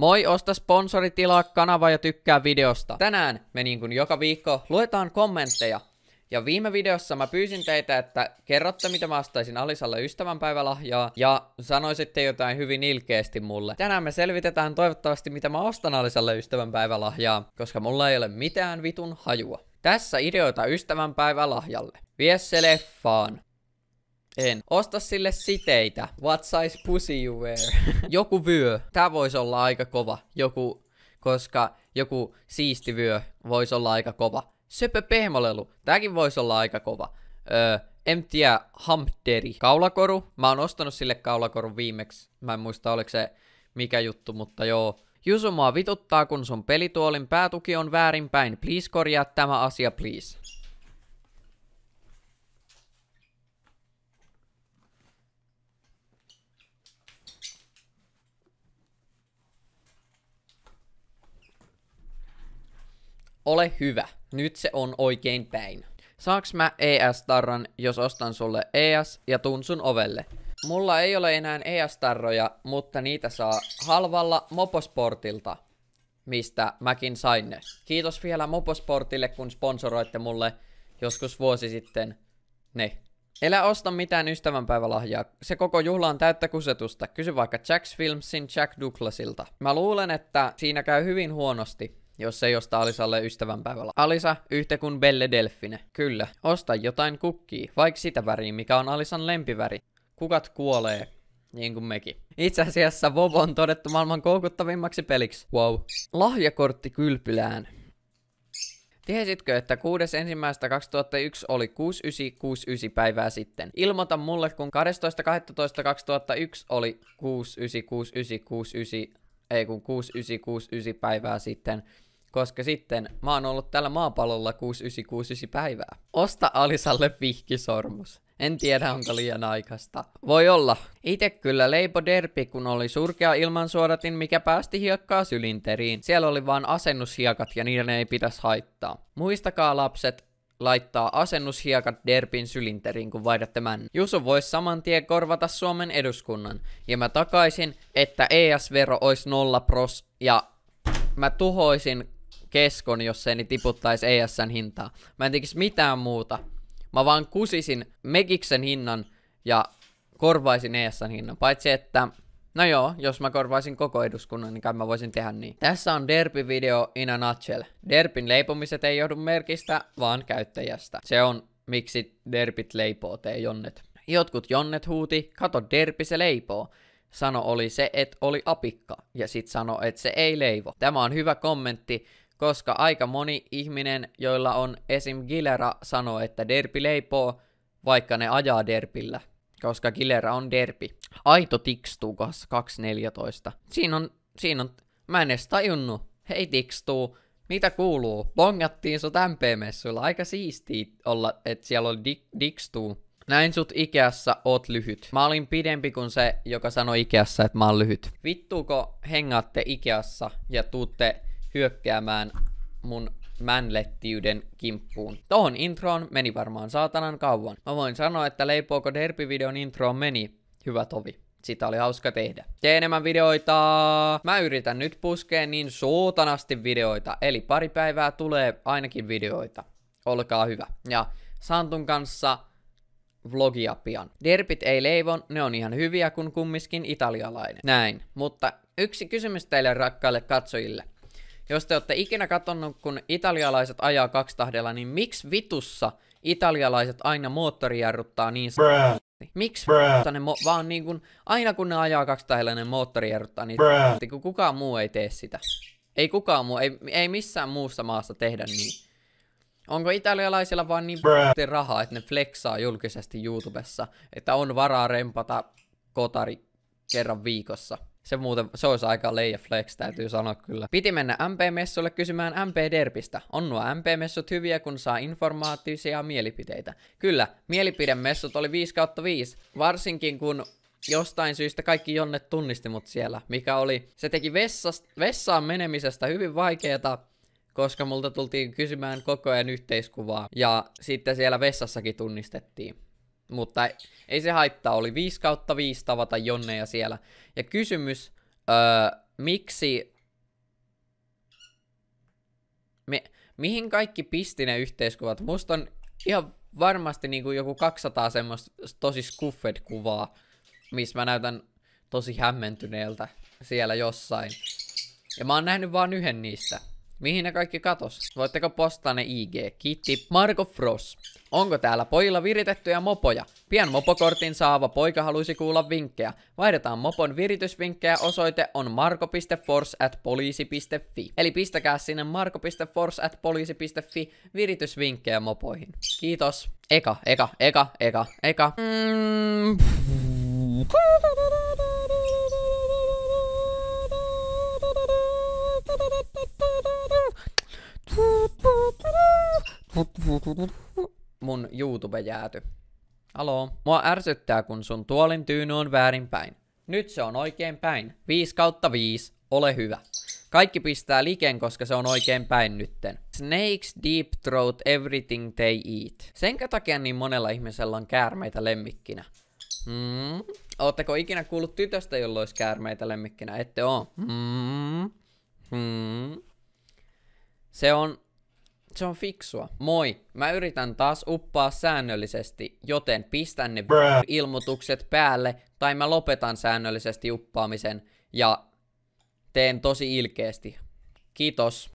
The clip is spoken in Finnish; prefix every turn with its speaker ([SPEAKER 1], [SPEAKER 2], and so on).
[SPEAKER 1] Moi, osta sponsori, tilaa kanava ja tykkää videosta. Tänään me niin kuin joka viikko luetaan kommentteja. Ja viime videossa mä pyysin teitä, että kerrotte mitä mä astaisin Alisalle ystävänpäivälahjaa ja sanoisitte jotain hyvin ilkeesti mulle. Tänään me selvitetään toivottavasti mitä mä ostan Alisalle ystävänpäivälahjaa, koska mulla ei ole mitään vitun hajua. Tässä ideoita ystävänpäivälahjalle. Vie se leffaan. En. Osta sille siteitä. What size pussy you wear? joku vyö. Tää voisi olla aika kova. Joku, koska joku siisti vyö voisi olla aika kova. Söpö pehmolelu. Tääkin voisi olla aika kova. Öö, en tiedä, hamteri. Kaulakoru. Mä oon ostanut sille kaulakorun viimeksi. Mä en muista, oliko se mikä juttu, mutta joo. Jusumaa vituttaa, kun sun pelituolin päätuki on väärinpäin. Please korjaa tämä asia, please. Ole hyvä. Nyt se on oikein päin. Saaks mä ES-tarran, jos ostan sulle ES ja tun sun ovelle? Mulla ei ole enää ES-tarroja, mutta niitä saa halvalla Moposportilta, mistä mäkin sain ne. Kiitos vielä Moposportille, kun sponsoroitte mulle joskus vuosi sitten ne. Elä osta mitään ystävänpäivälahjaa. Se koko juhla on täyttä kusetusta. Kysy vaikka Jacks Filmsin Jack Douglasilta. Mä luulen, että siinä käy hyvin huonosti jos ei osta Alisalle ystävänpäivällä. Alisa, yhtä kuin Belle Delfine. Kyllä, osta jotain kukkii, vaikka sitä väriä, mikä on Alisan lempiväri. Kukat kuolee, niin kuin mekin. Itse asiassa Vovo on todettu maailman koukuttavimmaksi peliksi. Wow. Lahjakortti kylpylään. Tiesitkö, että 6.1.2001 oli 6969 päivää sitten? Ilmoita mulle, kun 12.12.2001 oli 696969, ei kun 6969 päivää sitten koska sitten mä oon ollut tällä maapallolla 6969 päivää. Osta Alisalle vihkisormus. En tiedä, onko liian aikaista. Voi olla. Itse kyllä leipo derpi, kun oli surkea ilmansuodatin, mikä päästi hiekkaa sylinteriin. Siellä oli vaan asennushiekat ja niiden ei pitäisi haittaa. Muistakaa lapset, laittaa asennushiekat Derpin sylinteriin, kun vaihdatte män. Jusu voisi saman tien korvata Suomen eduskunnan. Ja mä takaisin, että ES-vero olisi nolla pros ja mä tuhoisin keskon, niin jos ei niin tiputtaisi ESN hintaa. Mä en tekisi mitään muuta. Mä vaan kusisin Megiksen hinnan ja korvaisin ESN hinnan. Paitsi että, no joo, jos mä korvaisin koko eduskunnan, niin kai mä voisin tehdä niin. Tässä on derpi video in a nutshell. Derpin leipomiset ei johdu merkistä, vaan käyttäjästä. Se on, miksi Derpit leipoo tee jonnet. Jotkut jonnet huuti, kato Derpi se leipoo sano oli se, että oli apikka, ja sit sano, että se ei leivo. Tämä on hyvä kommentti, koska aika moni ihminen, joilla on esim. Gilera, sanoo, että derpi leipoo, vaikka ne ajaa derpillä, koska Gilera on derpi. Aito tikstuu 2014. Siinä on, siinä on, mä en edes tajunnut. Hei tikstuu, mitä kuuluu? Bongattiin sut MP-messuilla, aika siisti olla, että siellä oli dik, dikstuu. Näin sut Ikeassa, oot lyhyt. Mä olin pidempi kuin se, joka sanoi Ikeassa, että mä oon lyhyt. Vittuuko hengaatte Ikeassa ja tuutte hyökkäämään mun mänlettiyden kimppuun. Tohon introon meni varmaan saatanan kauan. Mä voin sanoa, että leipooko derpivideon introon meni. Hyvä tovi. Sitä oli hauska tehdä. Tee enemmän videoita! Mä yritän nyt puskea niin suutanasti videoita, eli pari päivää tulee ainakin videoita. Olkaa hyvä. Ja Santun kanssa vlogia pian. Derpit ei leivon, ne on ihan hyviä kuin kummiskin italialainen. Näin. Mutta yksi kysymys teille rakkaille katsojille. Jos te olette ikinä katsonut, kun italialaiset ajaa kakstahdella, niin miksi vitussa italialaiset aina moottorijarruttaa niin sanotusti? Miksi ne mo- vaan niin kun, aina kun ne ajaa kakstahdella, ne moottorijarruttaa niin sanotusti, kun kukaan muu ei tee sitä. Ei kukaan muu, ei, ei missään muussa maassa tehdä niin. Onko italialaisilla vaan niin paljon rahaa, että ne flexaa julkisesti YouTubessa, että on varaa rempata kotari kerran viikossa? Se muuten, se olisi aika leija flex, täytyy sanoa kyllä. Piti mennä MP-messulle kysymään MP-derpistä. On nuo MP-messut hyviä, kun saa informaatiivisia mielipiteitä. Kyllä, mielipidemessut oli 5 kautta 5, varsinkin kun jostain syystä kaikki jonnet tunnisti mut siellä, mikä oli, se teki vessast, vessaan menemisestä hyvin vaikeeta, koska multa tultiin kysymään koko ajan yhteiskuvaa, ja sitten siellä vessassakin tunnistettiin. Mutta ei se haittaa, oli 5 kautta 5 tavata Jonne ja siellä. Ja kysymys, öö, miksi... Me, mihin kaikki pisti ne yhteiskuvat? Musta on ihan varmasti niinku joku 200 semmoista tosi skuffed kuvaa, missä mä näytän tosi hämmentyneeltä siellä jossain. Ja mä oon nähnyt vaan yhden niistä. Mihin ne kaikki katos? Voitteko postaa ne IG? Kiitti Marko Frost. Onko täällä pojilla viritettyjä mopoja? Pian mopokortin saava poika halusi kuulla vinkkejä. Vaihdetaan mopon viritysvinkkejä. Osoite on marko.force at poliisi.fi. Eli pistäkää sinne marko.force at poliisi.fi viritysvinkkejä mopoihin. Kiitos. Eka, eka, eka, eka, eka. Mm. Mun YouTube jääty. Alo, Mua ärsyttää, kun sun tuolin tyyny on väärinpäin. Nyt se on oikein päin. 5 kautta 5. Ole hyvä. Kaikki pistää liken, koska se on oikein päin nytten. Snakes deep throat everything they eat. Senkä takia niin monella ihmisellä on käärmeitä lemmikkinä. Mm. Ootteko ikinä kuullut tytöstä, jolla olisi käärmeitä lemmikkinä? Ette oo. Mm. Mm. Se on se on fiksua. Moi, mä yritän taas uppaa säännöllisesti, joten pistän ne ilmoitukset päälle, tai mä lopetan säännöllisesti uppaamisen, ja teen tosi ilkeästi. Kiitos.